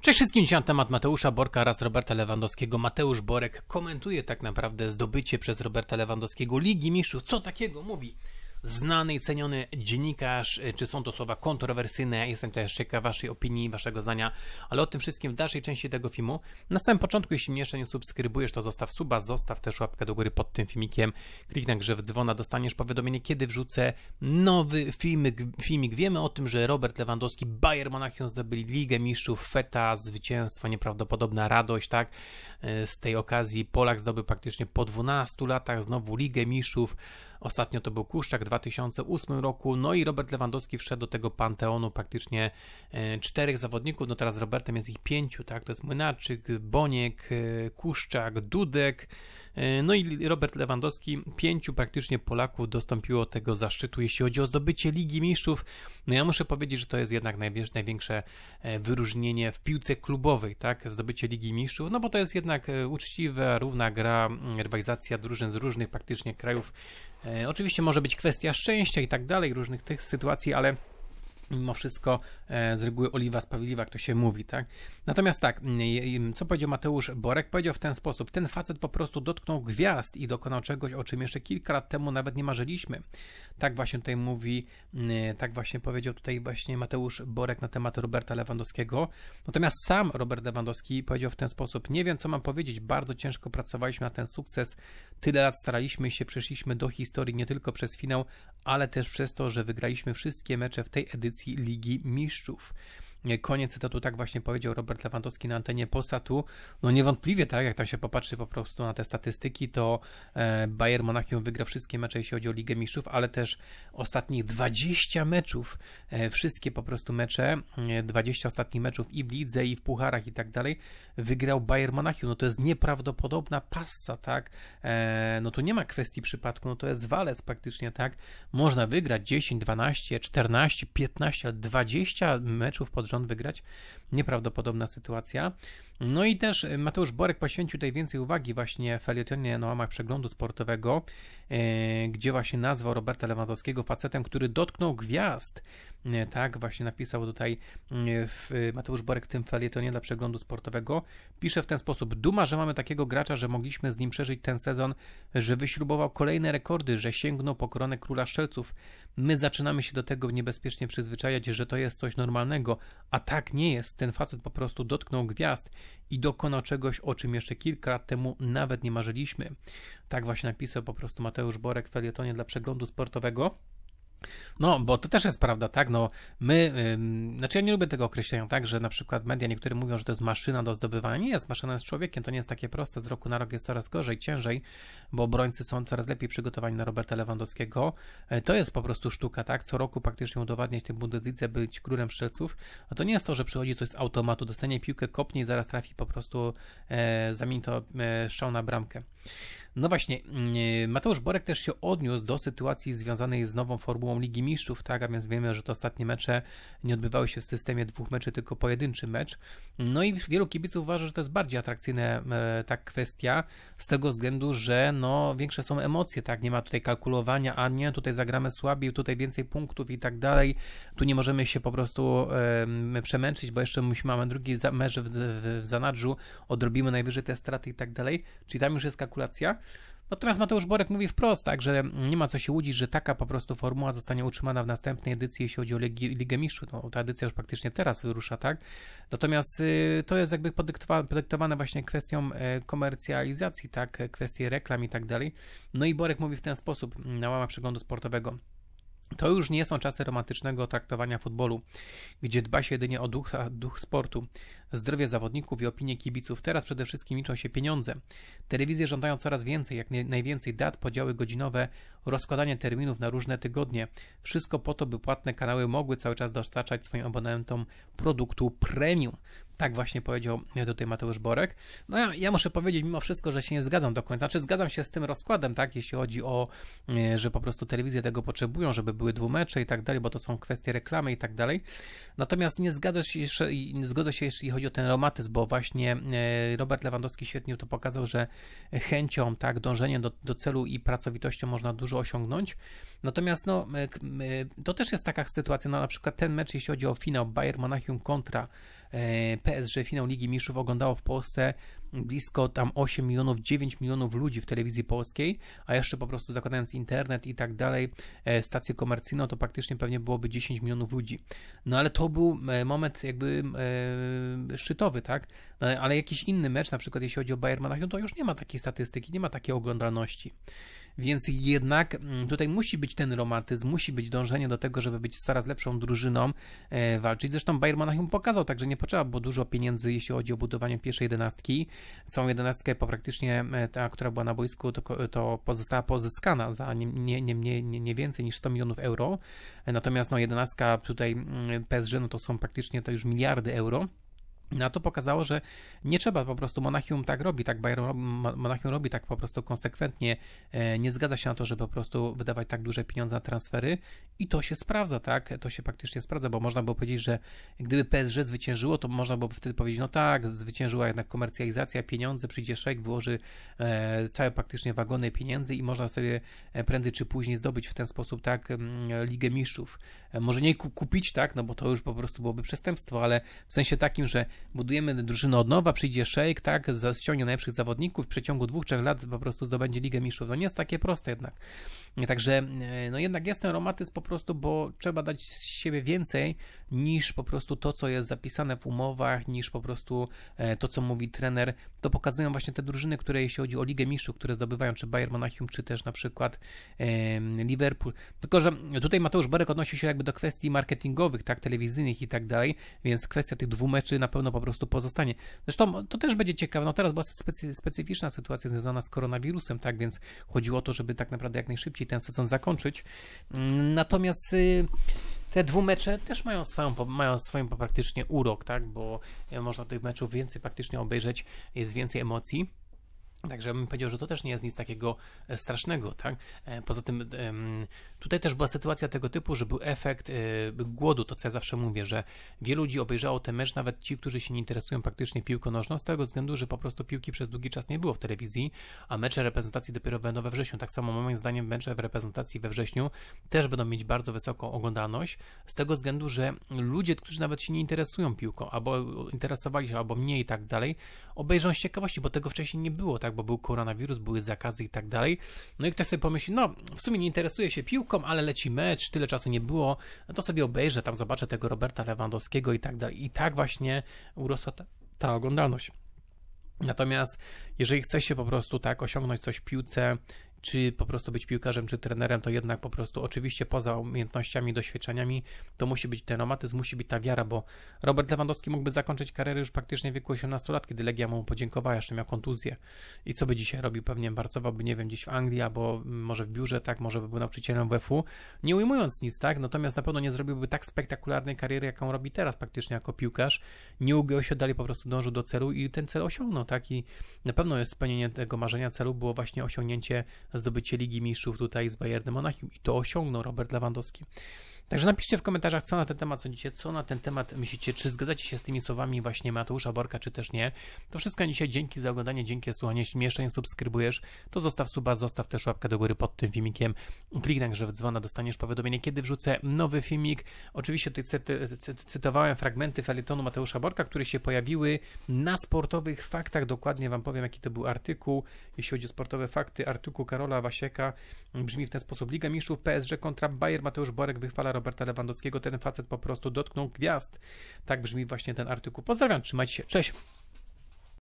Cześć wszystkim, dzisiaj na temat Mateusza Borka oraz Roberta Lewandowskiego. Mateusz Borek komentuje tak naprawdę zdobycie przez Roberta Lewandowskiego Ligi Mistrzów. Co takiego mówi? znany i ceniony dziennikarz, e, czy są to słowa kontrowersyjne, jestem też ciekaw waszej opinii, waszego zdania, ale o tym wszystkim w dalszej części tego filmu. Na samym początku, jeśli mnie jeszcze nie subskrybujesz, to zostaw suba, zostaw też łapkę do góry pod tym filmikiem, kliknij na w dzwona, dostaniesz powiadomienie, kiedy wrzucę nowy filmik. filmik. Wiemy o tym, że Robert Lewandowski, Bayern Monachium zdobyli Ligę Mistrzów, feta, zwycięstwo, nieprawdopodobna radość, tak? E, z tej okazji Polak zdobył praktycznie po 12 latach znowu Ligę Mistrzów, Ostatnio to był Kuszczak w 2008 roku, no i Robert Lewandowski wszedł do tego panteonu praktycznie e, czterech zawodników, no teraz z Robertem jest ich pięciu, tak, to jest Młynaczyk, Boniek, e, Kuszczak, Dudek, E, no i Robert Lewandowski, pięciu praktycznie Polaków dostąpiło tego zaszczytu, jeśli chodzi o zdobycie Ligi Mistrzów. No ja muszę powiedzieć, że to jest jednak największe e, wyróżnienie w piłce klubowej, tak? Zdobycie Ligi Mistrzów, no bo to jest jednak e, uczciwa, równa gra, mm, rywalizacja drużyn z różnych praktycznie krajów. Oczywiście może być kwestia szczęścia i tak dalej, różnych tych sytuacji, ale mimo wszystko e, z reguły oliwa sprawiedliwa, jak to się mówi, tak? Natomiast tak, co powiedział Mateusz Borek? Powiedział w ten sposób, ten facet po prostu dotknął gwiazd i dokonał czegoś, o czym jeszcze kilka lat temu nawet nie marzyliśmy. Tak właśnie tutaj mówi, tak właśnie powiedział tutaj właśnie Mateusz Borek na temat Roberta Lewandowskiego. Natomiast sam Robert Lewandowski powiedział w ten sposób, nie wiem co mam powiedzieć, bardzo ciężko pracowaliśmy na ten sukces, tyle lat staraliśmy się, przeszliśmy do historii nie tylko przez finał, ale też przez to, że wygraliśmy wszystkie mecze w tej edycji edycji Ligi Mistrzów. Koniec cytatu, tak właśnie powiedział Robert Lewandowski na antenie Polsatu. No niewątpliwie, tak, jak tam się popatrzy po prostu na te statystyki, to e, Bayern Monachium wygra wszystkie mecze, jeśli chodzi o Ligę Mistrzów, ale też ostatnich 20 meczów, e, wszystkie po prostu mecze, 20 e, ostatnich meczów i w lidze, i w pucharach i tak dalej, wygrał Bayern Monachium. No to jest nieprawdopodobna passa, tak? No tu nie ma kwestii przypadku, no to jest walec praktycznie, tak? Można wygrać 10, 12, 14, 15, 20 meczów pod rząd wygrać, nieprawdopodobna sytuacja. No i też e, Mateusz Borek poświęcił tutaj więcej uwagi właśnie w felietonie na łamach przeglądu sportowego, e, gdzie właśnie nazwał Roberta Lewandowskiego facetem, który dotknął gwiazd. E, tak, właśnie napisał tutaj Mateusz Borek w tym felietonie dla przeglądu sportowego. Pisze w ten sposób: Duma, że mamy takiego gracza, że mogliśmy z nim przeżyć ten sezon, że wyśrubował kolejne rekordy, że sięgnął po koronę króla szczelców. My zaczynamy się do tego niebezpiecznie przyzwyczajać, że to jest coś normalnego, a tak nie jest. Ten facet po prostu dotknął gwiazd i dokonał czegoś, o czym jeszcze kilka lat temu nawet nie marzyliśmy. Tak właśnie napisał po prostu Mateusz Borek w felietonie dla przeglądu sportowego. No, bo to też jest prawda, tak? No, my, ym, znaczy ja nie lubię tego określenia, tak, że na przykład media niektóre mówią, że to jest maszyna do zdobywania. Nie jest maszyna jest człowiekiem, to nie jest takie proste. Z roku na rok jest coraz gorzej, ciężej, bo obrońcy są coraz lepiej przygotowani na Roberta Lewandowskiego. E, to jest po prostu sztuka, tak? Co roku praktycznie udowadniać tym Bundeslidze być królem strzelców. A to nie jest to, że przychodzi coś z automatu, dostanie piłkę, kopnie i zaraz trafi po prostu, e, zamieni to e, szał na bramkę. No właśnie, mm, e, Mateusz Borek też się odniósł do sytuacji związanej z nową formułą formułą Ligi Mistrzów, tak, a więc wiemy, że te ostatnie mecze nie odbywały się w systemie dwóch meczy, tylko pojedynczy mecz. No i wielu kibiców uważa, że to jest bardziej atrakcyjna e, ta kwestia, z tego względu, że no, większe są emocje, tak, nie ma tutaj kalkulowania, a nie, tutaj zagramy słabiej, tutaj więcej punktów i tak dalej, tu nie możemy się po prostu um, przemęczyć, bo jeszcze musimy, mamy drugi mecz w, w, w zanadrzu, odrobimy najwyżej te straty i tak dalej, czyli tam już jest kalkulacja, Natomiast no Mateusz Borek mówi wprost, tak, że nie ma co się łudzić, że taka po prostu formuła zostanie utrzymana w następnej edycji, jeśli chodzi o Ligi, Ligę Mistrzów. No, ta edycja już praktycznie teraz wyrusza, tak? Natomiast y, to jest jakby podyktowa podyktowane właśnie kwestią y, komercjalizacji, tak? Kwestii reklam i tak dalej. No i Borek mówi w ten sposób na łamach przeglądu sportowego. To już nie są czasy romantycznego traktowania futbolu, gdzie dba się jedynie o duch, duch sportu. Zdrowie zawodników i opinie kibiców teraz przede wszystkim liczą się pieniądze. Telewizje żądają coraz więcej, jak najwięcej dat, podziały godzinowe, rozkładanie terminów na różne tygodnie. Wszystko po to, by płatne kanały mogły cały czas dostarczać swoim abonentom produktu premium. Tak właśnie powiedział tutaj Mateusz Borek. No ja, ja, muszę powiedzieć mimo wszystko, że się nie zgadzam do końca. Znaczy zgadzam się z tym rozkładem, tak, jeśli chodzi o, e, że po prostu telewizje tego potrzebują, żeby były dwumecze i tak dalej, bo to są kwestie reklamy i tak dalej. Natomiast nie zgadzam się, jeszcze, zgodzę się, jeśli chodzi chodzi o ten romatyzm, bo właśnie e, Robert Lewandowski świetnie to pokazał, że chęcią, tak, dążeniem do, do celu i pracowitością można dużo osiągnąć. Natomiast no, to też jest taka sytuacja, no, na przykład ten mecz, jeśli chodzi o finał Bayern Monachium kontra E, PSG finał Ligi Mistrzów oglądało w Polsce blisko tam 8 milionów, 9 milionów ludzi w telewizji polskiej, a jeszcze po prostu zakładając internet i tak dalej, e, stację komercyjną, to praktycznie pewnie byłoby 10 milionów ludzi. No ale to był e, moment jakby szczytowy, tak? No, ale jakiś inny mecz, na przykład jeśli chodzi o Bayern Monachium, to już nie ma takiej statystyki, nie ma takiej oglądalności. Więc jednak mm, tutaj musi być ten romantyzm, musi być dążenie do tego, żeby być coraz lepszą drużyną, e, walczyć. Zresztą Bayern Monachium pokazał także nie potrzeba było dużo pieniędzy, jeśli chodzi o budowanie pierwszej jedenastki. Całą jedenastkę, po praktycznie e, ta, która była na boisku, to, to pozostała pozyskana za nie, nie, nie, nie, więcej niż 100 milionów euro. E, natomiast no, jedenastka tutaj mm, PSG, no to są praktycznie to już miliardy euro na no, to pokazało, że nie trzeba po prostu, Monachium tak robi, tak Bayern, Monachium robi tak po prostu konsekwentnie, e, nie zgadza się na to, żeby po prostu wydawać tak duże pieniądze na transfery i to się sprawdza, tak, to się praktycznie sprawdza, bo można było powiedzieć, że gdyby PSG zwyciężyło, to można byłoby wtedy powiedzieć, no tak, zwyciężyła jednak komercjalizacja, pieniądze, przyjdzie szek, wyłoży e, całe praktycznie wagony pieniędzy i można sobie e, prędzej czy później zdobyć w ten sposób, tak, Ligę Mistrzów. Może nie kupić, tak, no bo to już po prostu byłoby przestępstwo, ale w sensie takim, że budujemy drużynę od nowa, przyjdzie szejk, tak, ściągnie najlepszych zawodników, w przeciągu dwóch, trzech lat po prostu zdobędzie Ligę Mistrzów. no nie jest takie proste jednak. Także, e, no jednak jest ten romatyzm po prostu, bo trzeba dać z siebie więcej niż po prostu to, co jest zapisane w umowach, niż po prostu e, to, co mówi trener. To pokazują właśnie te drużyny, które jeśli chodzi o Ligę Mistrzów, które zdobywają, czy Bayern Monachium, czy też na przykład Liverpool. Tylko, że tutaj Mateusz Barek odnosi się jakby do kwestii marketingowych, tak, telewizyjnych i tak dalej, więc kwestia tych dwóch meczy na pewno po prostu pozostanie. Zresztą no, to też będzie ciekawe, no teraz była specy, specyficzna sytuacja związana z koronawirusem, tak, więc chodziło o to, żeby tak naprawdę jak najszybciej szybciej ten sezon zakończyć. Mm, natomiast y, te mecze też mają swoją, mają swoją praktycznie urok, tak? bo y, można tych meczów więcej praktycznie obejrzeć, jest więcej emocji. Także bym powiedział, że to też nie jest nic takiego e, strasznego, tak? E, poza tym tutaj też była sytuacja tego typu, że był efekt e, głodu, to co ja zawsze mówię, że wielu ludzi obejrzało ten mecz, nawet ci, którzy się nie interesują praktycznie piłką nożną, z tego względu, że po prostu piłki przez długi czas nie było w telewizji, a mecze reprezentacji dopiero będą we wrześniu. Tak samo moim zdaniem mecze w reprezentacji we wrześniu też będą mieć bardzo wysoką oglądalność, z tego względu, że ludzie, którzy nawet się nie interesują piłką, albo interesowali się, albo mniej i tak dalej, obejrzą z ciekawości, bo tego wcześniej nie było, tak? Tak? bo był koronawirus, były zakazy i tak dalej. No i ktoś sobie pomyśli, no w sumie nie interesuje się piłką, ale leci mecz, tyle czasu nie było, no to sobie obejrzę, tam zobaczę tego Roberta Lewandowskiego i tak dalej. I tak właśnie urosła ta, ta oglądalność. Natomiast jeżeli chce się po prostu tak osiągnąć coś w piłce czy po prostu być piłkarzem, czy trenerem, to jednak po prostu oczywiście poza umiejętnościami, doświadczeniami, to musi być ten romatyzm, musi być ta wiara, bo Robert Lewandowski mógłby zakończyć karierę już praktycznie w wieku 18 lat, kiedy Legia mu podziękowała, jeszcze miał kontuzję. I co by dzisiaj robił? Pewnie pracowałby, nie wiem, gdzieś w Anglii, albo mm, może w biurze, tak, może by był nauczycielem WF-u, nie ujmując nic, tak, natomiast na pewno nie zrobiłby tak spektakularnej kariery, jaką robi teraz praktycznie jako piłkarz. Nie ugiął się, dalej po prostu dążył do celu i ten cel osiągnął, tak, i na pewno jest spełnienie tego marzenia celu było właśnie osiągnięcie zdobycie Ligi Mistrzów tutaj z Bayernem Monachium i to osiągnął Robert Lewandowski. Także napiszcie w komentarzach, co na ten temat sądzicie, co na ten temat myślicie, czy zgadzacie się z tymi słowami właśnie Mateusza Borka, czy też nie. To wszystko dzisiaj. Dzięki za oglądanie, dzięki za słuchanie. Jeśli jeszcze nie subskrybujesz, to zostaw suba, zostaw też łapkę do góry pod tym filmikiem. Kliknij także w dzwona, dostaniesz powiadomienie, kiedy wrzucę nowy filmik. Oczywiście tutaj cyty, cyty, cytowałem fragmenty felietonu Mateusza Borka, które się pojawiły na sportowych faktach. Dokładnie wam powiem, jaki to był artykuł. Jeśli chodzi o sportowe fakty, artykuł Karola Wasieka brzmi w ten sposób. Liga Mistrzów PSG kontra Bayer Mateusz Borek wychwala Roberta Lewandowskiego ten facet po prostu dotknął gwiazd. Tak brzmi właśnie ten artykuł. Pozdrawiam, trzymajcie się, cześć!